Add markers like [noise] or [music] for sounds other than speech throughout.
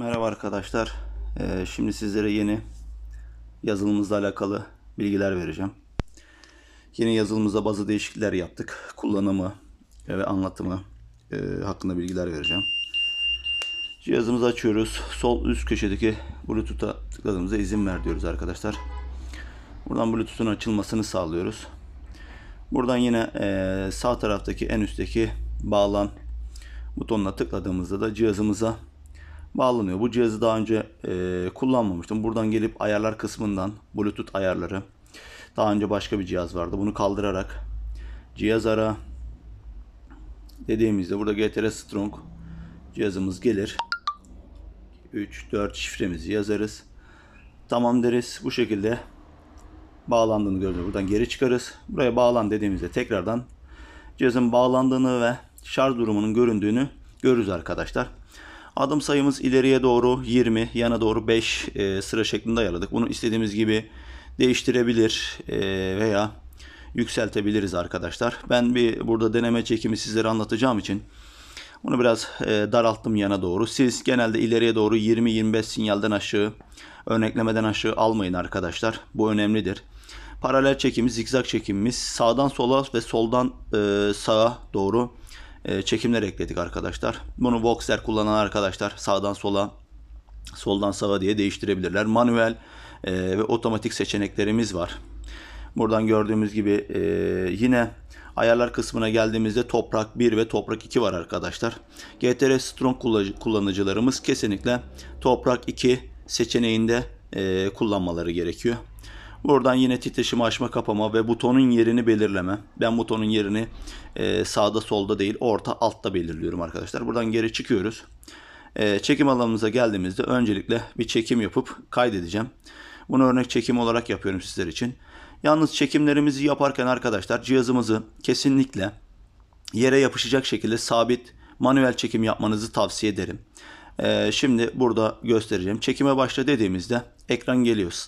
Merhaba arkadaşlar. Ee, şimdi sizlere yeni yazılımımızla alakalı bilgiler vereceğim. Yeni yazılımımıza bazı değişiklikler yaptık. Kullanımı e, ve anlatımı e, hakkında bilgiler vereceğim. Cihazımızı açıyoruz. Sol üst köşedeki Bluetooth'a tıkladığımızda izin ver diyoruz arkadaşlar. Buradan Bluetooth'un açılmasını sağlıyoruz. Buradan yine e, sağ taraftaki en üstteki bağlan butonuna tıkladığımızda da cihazımıza bağlanıyor. Bu cihazı daha önce e, kullanmamıştım. Buradan gelip ayarlar kısmından Bluetooth ayarları. Daha önce başka bir cihaz vardı. Bunu kaldırarak cihaz ara dediğimizde burada GTR Strong cihazımız gelir. 3 4 şifremizi yazarız. Tamam deriz. Bu şekilde bağlandığını görüyoruz. Buradan geri çıkarız. Buraya bağlan dediğimizde tekrardan cihazın bağlandığını ve şarj durumunun göründüğünü görürüz arkadaşlar. Adım sayımız ileriye doğru 20, yana doğru 5 e, sıra şeklinde ayarladık. Bunu istediğimiz gibi değiştirebilir e, veya yükseltebiliriz arkadaşlar. Ben bir burada deneme çekimi sizlere anlatacağım için bunu biraz e, daralttım yana doğru. Siz genelde ileriye doğru 20-25 sinyalden aşağı, örneklemeden aşağı almayın arkadaşlar. Bu önemlidir. Paralel çekimimiz, zikzak çekimimiz sağdan sola ve soldan e, sağa doğru ee, çekimler ekledik arkadaşlar. Bunu boxer kullanan arkadaşlar sağdan sola soldan sağa diye değiştirebilirler. Manuel e, ve otomatik seçeneklerimiz var. Buradan gördüğümüz gibi e, yine ayarlar kısmına geldiğimizde toprak 1 ve toprak 2 var arkadaşlar. GTR Strong kullanıcılarımız kesinlikle toprak 2 seçeneğinde e, kullanmaları gerekiyor. Buradan yine titreşimi açma kapama ve butonun yerini belirleme. Ben butonun yerini e, sağda solda değil orta altta belirliyorum arkadaşlar. Buradan geri çıkıyoruz. E, çekim alanımıza geldiğimizde öncelikle bir çekim yapıp kaydedeceğim. Bunu örnek çekim olarak yapıyorum sizler için. Yalnız çekimlerimizi yaparken arkadaşlar cihazımızı kesinlikle yere yapışacak şekilde sabit manuel çekim yapmanızı tavsiye ederim. Ee, şimdi burada göstereceğim. Çekime başla dediğimizde ekran geliyor.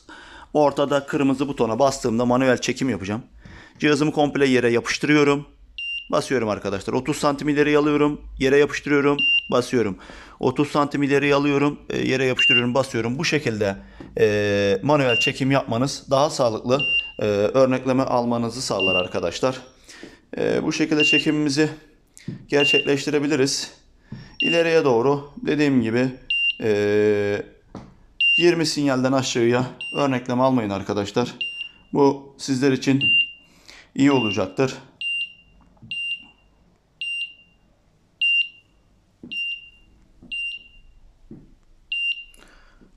Ortada kırmızı butona bastığımda manuel çekim yapacağım. Cihazımı komple yere yapıştırıyorum. Basıyorum arkadaşlar. 30 santim ileri alıyorum. Yere yapıştırıyorum. Basıyorum. 30 santim ileri alıyorum. E, yere yapıştırıyorum. Basıyorum. Bu şekilde e, manuel çekim yapmanız daha sağlıklı e, örnekleme almanızı sağlar arkadaşlar. E, bu şekilde çekimimizi gerçekleştirebiliriz. İleriye doğru dediğim gibi e, 20 sinyalden aşağıya örnekleme almayın arkadaşlar. Bu sizler için iyi olacaktır.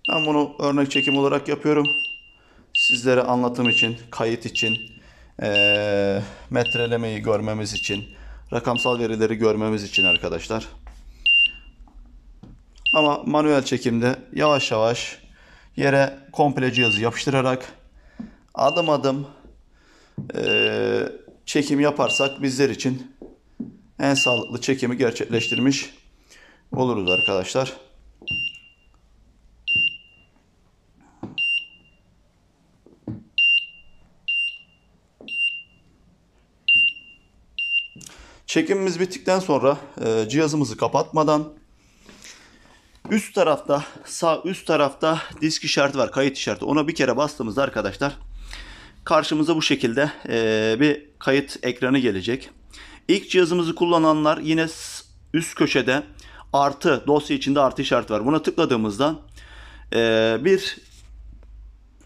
Ben bunu örnek çekim olarak yapıyorum. Sizlere anlatım için, kayıt için, e, metrelemeyi görmemiz için, rakamsal verileri görmemiz için arkadaşlar. Ama manuel çekimde yavaş yavaş Yere komple cihazı yapıştırarak adım adım e, çekim yaparsak bizler için en sağlıklı çekimi gerçekleştirmiş oluruz arkadaşlar. Çekimimiz bittikten sonra e, cihazımızı kapatmadan Üst tarafta sağ üst tarafta disk işareti var. Kayıt işareti. Ona bir kere bastığımızda arkadaşlar karşımıza bu şekilde e, bir kayıt ekranı gelecek. İlk cihazımızı kullananlar yine üst köşede artı dosya içinde artı işareti var. Buna tıkladığımızda e, bir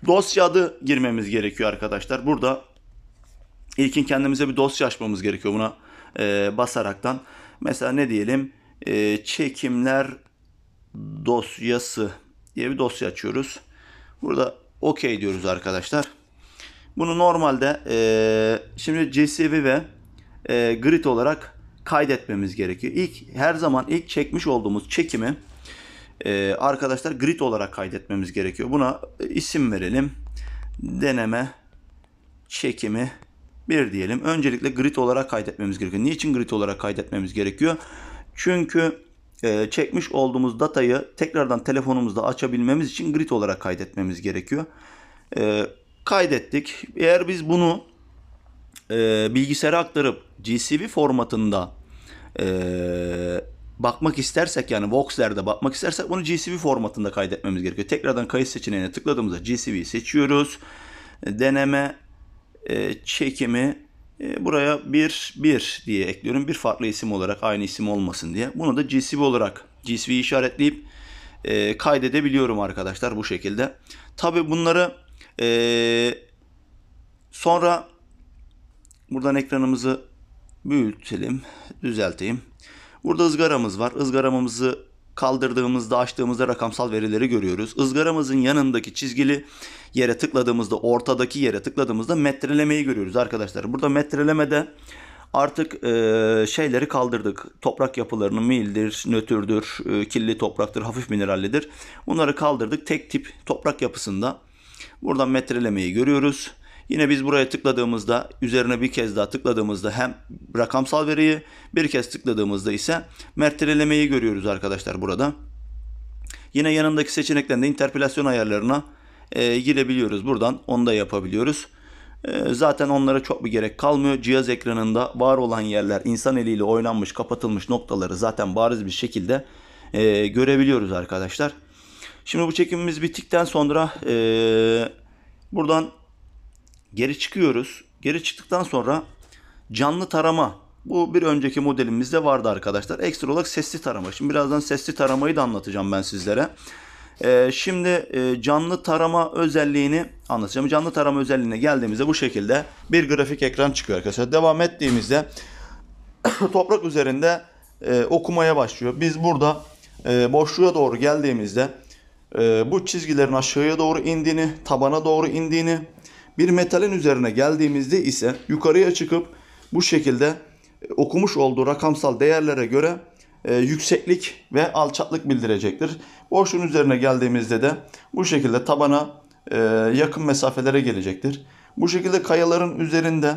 dosya adı girmemiz gerekiyor arkadaşlar. Burada ilkin kendimize bir dosya açmamız gerekiyor buna e, basaraktan. Mesela ne diyelim? E, çekimler dosyası diye bir dosya açıyoruz. Burada OK diyoruz arkadaşlar. Bunu normalde e, şimdi CSV ve e, grid olarak kaydetmemiz gerekiyor. İlk her zaman ilk çekmiş olduğumuz çekimi e, arkadaşlar grid olarak kaydetmemiz gerekiyor. Buna isim verelim. Deneme çekimi bir diyelim. Öncelikle grid olarak kaydetmemiz gerekiyor. Niçin grid olarak kaydetmemiz gerekiyor? Çünkü ee, çekmiş olduğumuz datayı tekrardan telefonumuzda açabilmemiz için grid olarak kaydetmemiz gerekiyor. Ee, kaydettik. Eğer biz bunu e, bilgisayara aktarıp GCV formatında e, bakmak istersek yani Vox'lerde bakmak istersek bunu GCV formatında kaydetmemiz gerekiyor. Tekrardan kayıt seçeneğine tıkladığımızda GCV'yi seçiyoruz. Deneme e, çekimi e, buraya 1, 1 diye ekliyorum. Bir farklı isim olarak aynı isim olmasın diye. Bunu da CSV olarak CSV işaretleyip e, kaydedebiliyorum arkadaşlar bu şekilde. Tabi bunları e, sonra buradan ekranımızı büyütelim, düzelteyim. Burada ızgaramız var. Izgaramızı kaldırdığımızda açtığımızda rakamsal verileri görüyoruz. ızgaramızın yanındaki çizgili yere tıkladığımızda ortadaki yere tıkladığımızda metrelemeyi görüyoruz arkadaşlar. Burada metrelemede artık e, şeyleri kaldırdık. Toprak yapılarını mildir, nötrdür, e, kirli topraktır, hafif minerallidir. Bunları kaldırdık. Tek tip toprak yapısında buradan metrelemeyi görüyoruz. Yine biz buraya tıkladığımızda üzerine bir kez daha tıkladığımızda hem rakamsal veriyi bir kez tıkladığımızda ise mertelelemeyi görüyoruz arkadaşlar burada. Yine yanındaki seçenekten interpolasyon ayarlarına e, girebiliyoruz. Buradan onu da yapabiliyoruz. Ee, zaten onlara çok bir gerek kalmıyor. Cihaz ekranında var olan yerler insan eliyle oynanmış kapatılmış noktaları zaten bariz bir şekilde e, görebiliyoruz arkadaşlar. Şimdi bu çekimimiz bittikten sonra e, buradan geri çıkıyoruz. Geri çıktıktan sonra canlı tarama bu bir önceki modelimizde vardı arkadaşlar. Ekstra olarak sesli tarama. Şimdi birazdan sesli taramayı da anlatacağım ben sizlere. E, şimdi e, canlı tarama özelliğini anlatacağım. Canlı tarama özelliğine geldiğimizde bu şekilde bir grafik ekran çıkıyor arkadaşlar. Devam ettiğimizde [coughs] toprak üzerinde e, okumaya başlıyor. Biz burada e, boşluğa doğru geldiğimizde e, bu çizgilerin aşağıya doğru indiğini, tabana doğru indiğini, bir metalin üzerine geldiğimizde ise yukarıya çıkıp bu şekilde e, okumuş olduğu rakamsal değerlere göre e, yükseklik ve alçaklık bildirecektir. Boşluğun üzerine geldiğimizde de bu şekilde tabana e, yakın mesafelere gelecektir. Bu şekilde kayaların üzerinde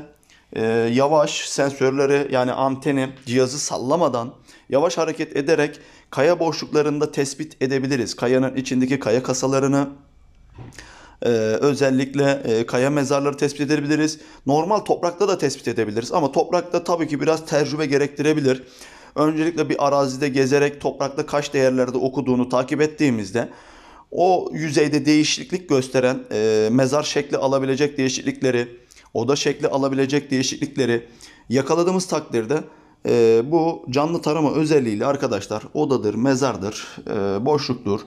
e, yavaş sensörleri yani anteni cihazı sallamadan yavaş hareket ederek kaya boşluklarında tespit edebiliriz. Kayanın içindeki kaya kasalarını ee, özellikle e, kaya mezarları tespit edebiliriz. Normal toprakta da tespit edebiliriz ama toprakta tabii ki biraz tecrübe gerektirebilir öncelikle bir arazide gezerek toprakta kaç değerlerde okuduğunu takip ettiğimizde o yüzeyde değişiklik gösteren e, mezar şekli alabilecek değişiklikleri, oda şekli alabilecek değişiklikleri yakaladığımız takdirde e, bu canlı tarama özelliğiyle arkadaşlar odadır, mezardır, e, boşluktur,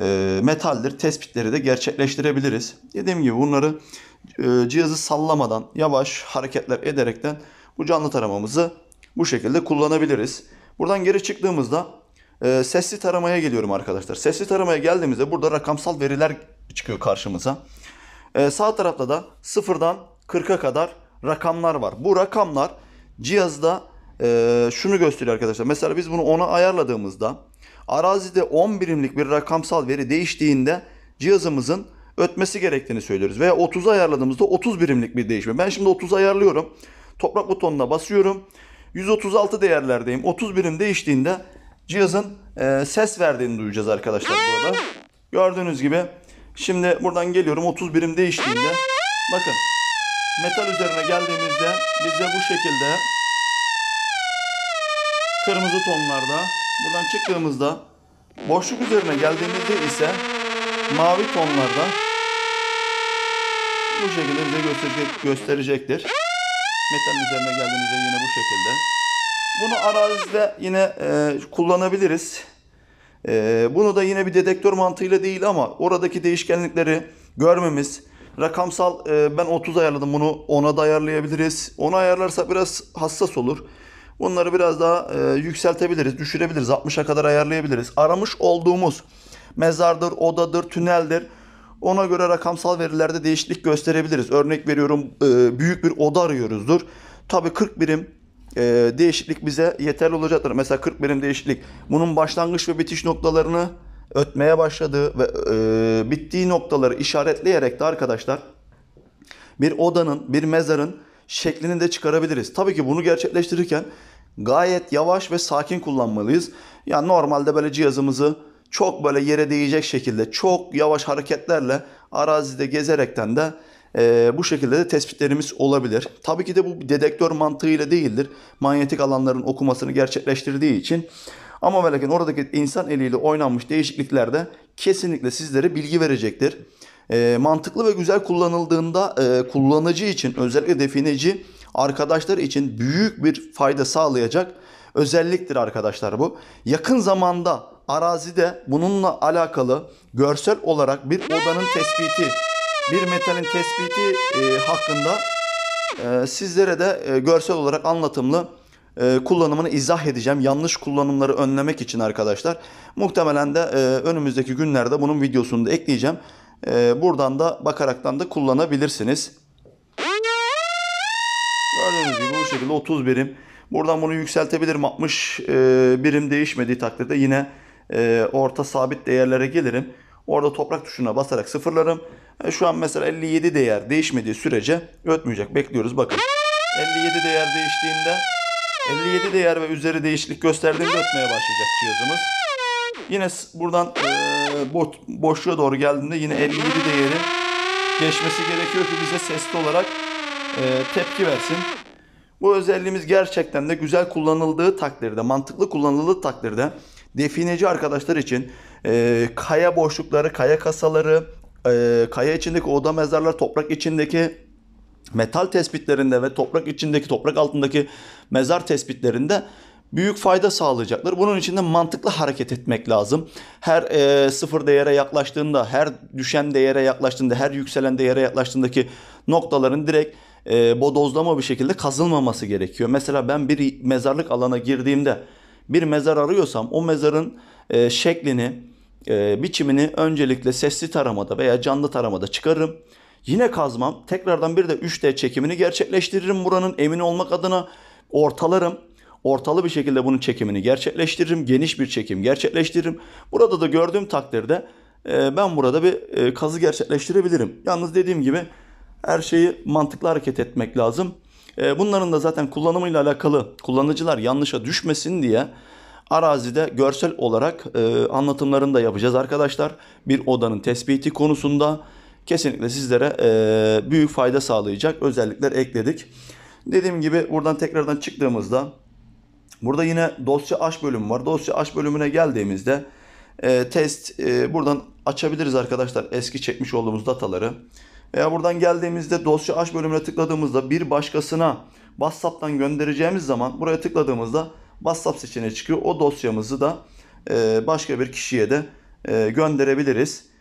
e, metaldir tespitleri de gerçekleştirebiliriz. Dediğim gibi bunları e, cihazı sallamadan yavaş hareketler ederekten bu canlı taramamızı bu şekilde kullanabiliriz. Buradan geri çıktığımızda e, sesli taramaya geliyorum arkadaşlar. Sesli taramaya geldiğimizde burada rakamsal veriler çıkıyor karşımıza. E, sağ tarafta da sıfırdan 40'a kadar rakamlar var. Bu rakamlar cihazda e, şunu gösteriyor arkadaşlar. Mesela biz bunu 10'a ayarladığımızda arazide 10 birimlik bir rakamsal veri değiştiğinde cihazımızın ötmesi gerektiğini söylüyoruz. Veya 30'a ayarladığımızda 30 birimlik bir değişme. Ben şimdi 30'a ayarlıyorum. Toprak butonuna basıyorum. 136 değerlerdeyim. 30 birim değiştiğinde cihazın e, ses verdiğini duyacağız arkadaşlar burada. Gördüğünüz gibi şimdi buradan geliyorum 30 birim değiştiğinde bakın metal üzerine geldiğimizde bize bu şekilde kırmızı tonlarda buradan çıktığımızda boşluk üzerine geldiğimizde ise mavi tonlarda bu şekilde bize gösterecek, gösterecektir. Metal üzerine geldiğimizde yine bu şekilde. Bunu arazide yine e, kullanabiliriz. E, bunu da yine bir dedektör mantığıyla değil ama oradaki değişkenlikleri görmemiz. Rakamsal e, ben 30 ayarladım bunu 10'a da ayarlayabiliriz. 10'a ayarlarsa biraz hassas olur. Bunları biraz daha e, yükseltebiliriz, düşürebiliriz. 60'a kadar ayarlayabiliriz. Aramış olduğumuz mezardır, odadır, tüneldir. Ona göre rakamsal verilerde değişiklik gösterebiliriz. Örnek veriyorum e, büyük bir oda arıyoruzdur. Tabi 40 birim e, değişiklik bize yeterli olacaktır. Mesela 40 birim değişiklik. Bunun başlangıç ve bitiş noktalarını ötmeye başladığı ve e, bittiği noktaları işaretleyerek de arkadaşlar bir odanın, bir mezarın şeklini de çıkarabiliriz. Tabii ki bunu gerçekleştirirken gayet yavaş ve sakin kullanmalıyız. Yani normalde böyle cihazımızı çok böyle yere değecek şekilde çok yavaş hareketlerle arazide gezerekten de e, bu şekilde de tespitlerimiz olabilir. Tabii ki de bu dedektör mantığıyla değildir. Manyetik alanların okumasını gerçekleştirdiği için. Ama ve lakin oradaki insan eliyle oynanmış değişikliklerde kesinlikle sizlere bilgi verecektir. E, mantıklı ve güzel kullanıldığında e, kullanıcı için özellikle defineci arkadaşlar için büyük bir fayda sağlayacak özelliktir arkadaşlar bu. Yakın zamanda arazide bununla alakalı görsel olarak bir odanın tespiti, bir metalin tespiti e, hakkında e, sizlere de e, görsel olarak anlatımlı e, kullanımını izah edeceğim. Yanlış kullanımları önlemek için arkadaşlar. Muhtemelen de e, önümüzdeki günlerde bunun videosunu da ekleyeceğim. E, buradan da bakaraktan da kullanabilirsiniz. Gördüğünüz gibi bu şekilde 30 birim. Buradan bunu yükseltebilirim. 60 e, birim değişmediği takdirde yine ee, orta sabit değerlere gelirim. Orada toprak tuşuna basarak sıfırlarım. Ee, şu an mesela 57 değer değişmediği sürece ötmeyecek. Bekliyoruz bakın. 57 değer değiştiğinde 57 değer ve üzeri değişiklik gösterdiğinde ötmeye başlayacak cihazımız. Yine buradan ee, boşluğa doğru geldiğinde yine 57 değeri geçmesi gerekiyor ki bize sesli olarak tepki versin. Bu özelliğimiz gerçekten de güzel kullanıldığı takdirde, mantıklı kullanıldığı takdirde Defineci arkadaşlar için e, kaya boşlukları, kaya kasaları, e, kaya içindeki oda mezarlar, toprak içindeki metal tespitlerinde ve toprak içindeki, toprak altındaki mezar tespitlerinde büyük fayda sağlayacaktır. Bunun için de mantıklı hareket etmek lazım. Her e, sıfır değere yaklaştığında, her düşen değere yaklaştığında, her yükselen değere yaklaştığındaki noktaların direkt e, bodozlama bir şekilde kazılmaması gerekiyor. Mesela ben bir mezarlık alana girdiğimde bir mezar arıyorsam o mezarın e, şeklini, e, biçimini öncelikle sesli taramada veya canlı taramada çıkarırım. Yine kazmam. Tekrardan bir de 3D çekimini gerçekleştiririm buranın emin olmak adına ortalarım. Ortalı bir şekilde bunun çekimini gerçekleştiririm. Geniş bir çekim gerçekleştiririm. Burada da gördüğüm takdirde e, ben burada bir e, kazı gerçekleştirebilirim. Yalnız dediğim gibi her şeyi mantıklı hareket etmek lazım. Ee, bunların da zaten kullanımıyla alakalı kullanıcılar yanlışa düşmesin diye arazide görsel olarak e, anlatımlarını da yapacağız arkadaşlar. Bir odanın tespiti konusunda kesinlikle sizlere e, büyük fayda sağlayacak özellikler ekledik. Dediğim gibi buradan tekrardan çıktığımızda burada yine dosya aç bölümü var. Dosya aç bölümüne geldiğimizde e, test buradan açabiliriz arkadaşlar eski çekmiş olduğumuz dataları. Veya buradan geldiğimizde dosya aç bölümüne tıkladığımızda bir başkasına WhatsApp'tan göndereceğimiz zaman buraya tıkladığımızda WhatsApp seçeneği çıkıyor. O dosyamızı da e, başka bir kişiye de e, gönderebiliriz.